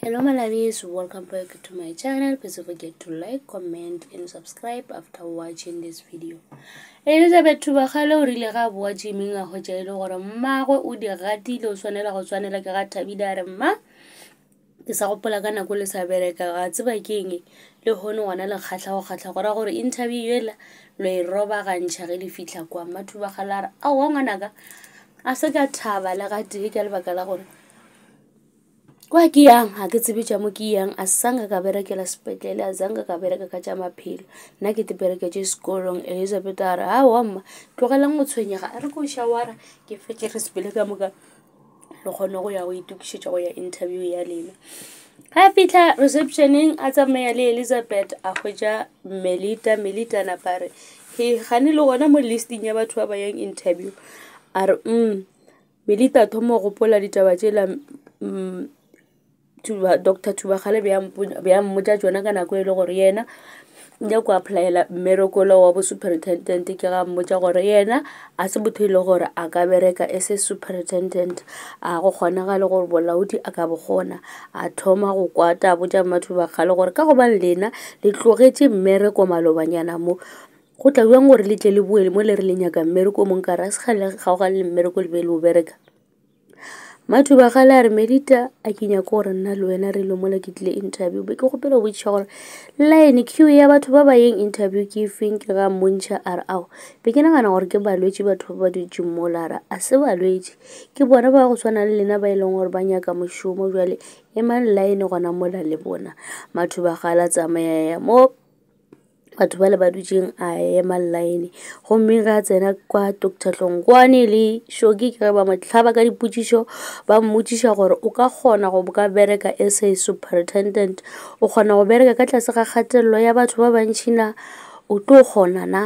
hello my lovies welcome back to my channel please forget to like comment and subscribe after watching this video elizabeth thubagale o rile ga boa jameng a gotja e le gore mmaagwe o di gatile o tshwanela go tshwanela ke ga thabile a re mma ke sa gopola ka nako le sa bereka ga tseba keng le gone ngwana le kgatlha go kgatlha goraya gore interview ela lo e robagantšha ge le fitlha kwa mma thubagale a re aowa ngwanaka a se ka thaba le ga tee ka lebaka la gore kwa ke yang ga ke tsebe jamo ke yang a sanga ka berekela sepetlele a zanga ka bereka ka tja maphelo nna ke tebereketse sekolong elizabeth a re ha wamma tlogelang motshwenyega a re ko shawara ke fetere sepele ka moka le kgone go ya go itukisetsa go ya interview ya lena ga fitlha receptioneng a tsamaya le elizabeth a kgwetsa melita melita napare ke gane le gona mo listing ya batho ba ba yang interview a re mm melita thomo gopola ditaba tsela um mm, doctor thubagale beya mmotsa tsona ka nako e le gore yena nya go applyela mmereko lo wa bo superintendent ke ga mmotsa gore yena a se botho e le gore a ka bereka e se superintendent a go kgonagale gore bolaodi a ka bogona a thoma go kwata a botsa mathubagale gore ka gobang lena le tlogetse mmereko malobanyana mo go tla iwang gore le tle le boele mo le re lenyakang mmereko mongwe kare a se gale gaogale le mmereko le be le o bereka mathubagale a re medita a kenya ko gore nna le wena re le mola ke tlile interview be ke gopela botšha gore line q ya batho ba ba yeng interview ke feng ke ga montšha a re ao be ke nagana gore ke balwetse batho ba ba dutse mmola a re a se balwetse ke bona ba go tshwana le lena ba e leng gore ba nyaka mošomo jale e mang line gona mola le bona mathubagale a tsamaya ya mo batho ba le ba dutseng a ema line gomme ra tsena kwa doctor tlongwane le shoki ke re ba motlhaba ka dipotsiso ba mmotsiša gore o ka kgona go ka bereka sa superintendent o kgona go bereka ka tlase ga kgatelelo ya batho ba bantšhina o tlo kgona na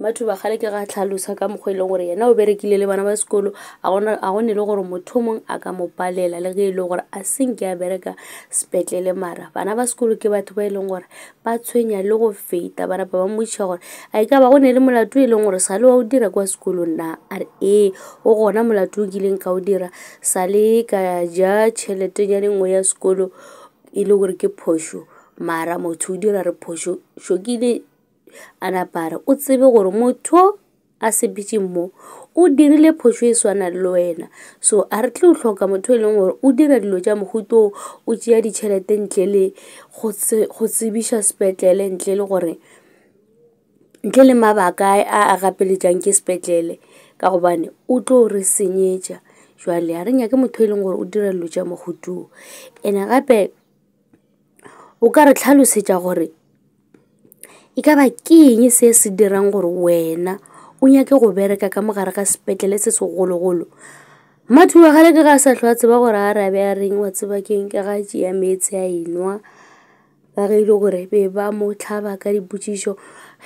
mathuba gale ke ga tlhalosa ka mokgwa e leng gore yena o berekile le bana ba sekolo a gone e le gore motho mongwe a ka mopalela le ge e leng gore a seng ke a bereka sepetlele mara bana ba sekolo ke batho ba e leng gore ba tshwenya le go feta bana ba ba moiša gore a e ka ba go ne le molato e leng gore sa le wa o dira kwa sekolong na a re ee o gona molato o kileng ka o dira sa le ka ja tšheleteng ya lengwe ya sekolo e le gore ke phošo mara motho o dira re phošo šokile a napa a re o tsebe gore motho a sepitšeng mo o dirile phošo e swana le wena so a re tle o hloka motho e leng gore o dira dilo tša mohutong o tšea ditšhelete ntle le go tsebiša sepetlele ntle le gore ntle le mabaka a a gapeletšang ke sepetlele ka gobane o tlo re senyetša jwale a re nyake motho e leng gore o dira dilo tša mohutong ene gape o ka re tlhalosetša gore e ka ba ke eng se se dirang gore wena o nyake go bereka ka mogare ga sepetlele se segologolo mathuba gale ke ga sa tlho a tseba gore a rabe a reng wa tseba keng ke ga jea metse a enwa ba ge ile gore be ba mo tlhaba ka dipotsiso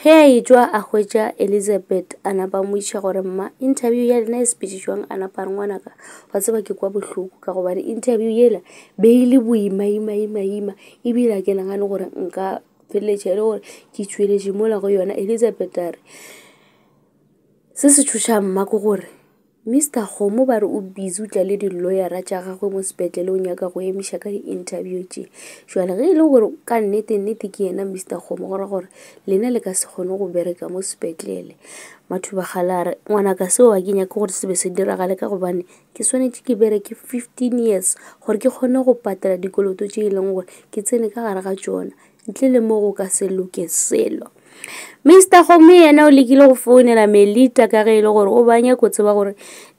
ge a etswa a hwetsa elizabeth a napa mo iša gore mma interview ya lena e sepetsišwang a napa re ngwana ka wa tseba ke kwa bohloko ka gobane interview yela be e le boimaimaimaima ebile a ke nagane gore nka gore ke tšweletše mola go yona elizabeth a re se se mma ko gore mr homo ba re o busy o tlale diloyara tša gagwe mo sepetlele o nyaka go emiša ka di-interview tše jale ge e le gore ka nnetennete ke yena mr homo gore gore lena le ka se kgone go bereka mo sepetlele mathubagala are re ngwanaka seo a ke nyake gore sebe se diragale ka gobane ke swanetše ke bereke fifteen years gore ke kgone go patela dikoloto tše e leng gore ke tsene ka gare ga tsona ntle le mo go ka se loke selo mr gomme yena o lekile go founela melita ka ge e le gore o kotse tseba gore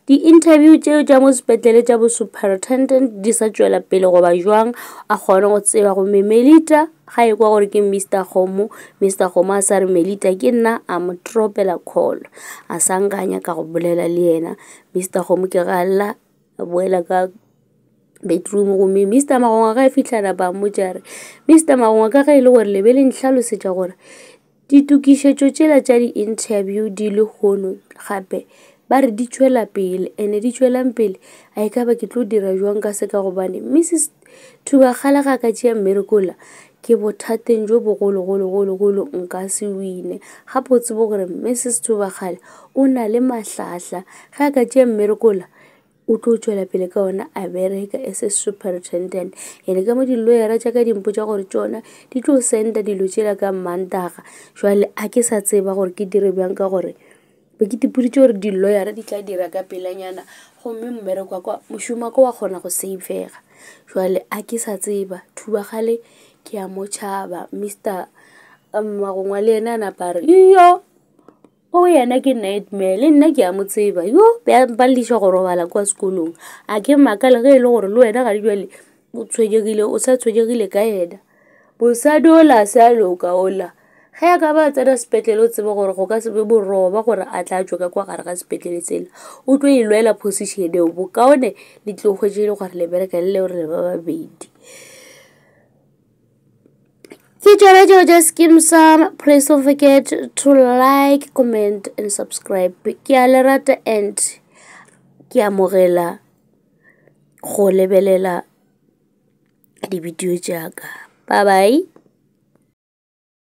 di-interview tšeo tša mo sepetlele tša superintendent di sa tswela pele goba jwang a kgone go tseba gomme melita ga e kwa gore ke mr gomo mr gomo a sa re melita ke nna a mo tropela call a sa nkanya ka go bolela le yena mr gomo ke ga lla boela ka bedroom gomme mr magongwa ka e fitlhana ba mojare mr magongwa ka ga e le gore lebe lentlhalosetsa gore ditukisetso tsela tsa di-interview di le gono gape ba re di tswela pele and-e di tswelang pele a e ka ba ke tlo dira jwang ka seka gobane mrs thubagala ga ka tsea mmerekola ke bothateng jo bogologologologolo nka se wine gapotse bo gore mrs thubagala o na le matlhatlha ga a ka tsea mmerekola o tlo tswela pele ka ona a bereka as superintendent and ka mo dilawyera jaaka dimpo tsa gore tsona di tlo senda dilo tsela ka mantaga jale a ke sa tseba gore ke dire bjang ka gore be ke tipoditse gore dilawyera di tla dira ka pelanyana gomme mmereka kwa mosumo ko wa kgona go savega jale a ke sa tseba thubagale ke ya motšhaba mister magongwa le ene a napare iyo o oh, yena ke nightmare le nna ke a mo tseba yo ba lešwa go robala kwa sekolong a ke maaka le ge e le gore le wena ga dijale o tshwenyegile o sa tshwenyegile ka ena bosadi ola a se a loka ola ga ya ka ba tsena sepetlele o tsebe gore go ka sebe boroba gore a tla tswa ka kwa gare ga sepetlele tsela o tlo e lwela position eo bokaone le tlogwetse e le gore le bereka le le gore le ba babedi Future give me some. please don't forget to like, comment and subscribe. Ke a le rata and ke amogela go lebelela di-video jaaka. Bye bye.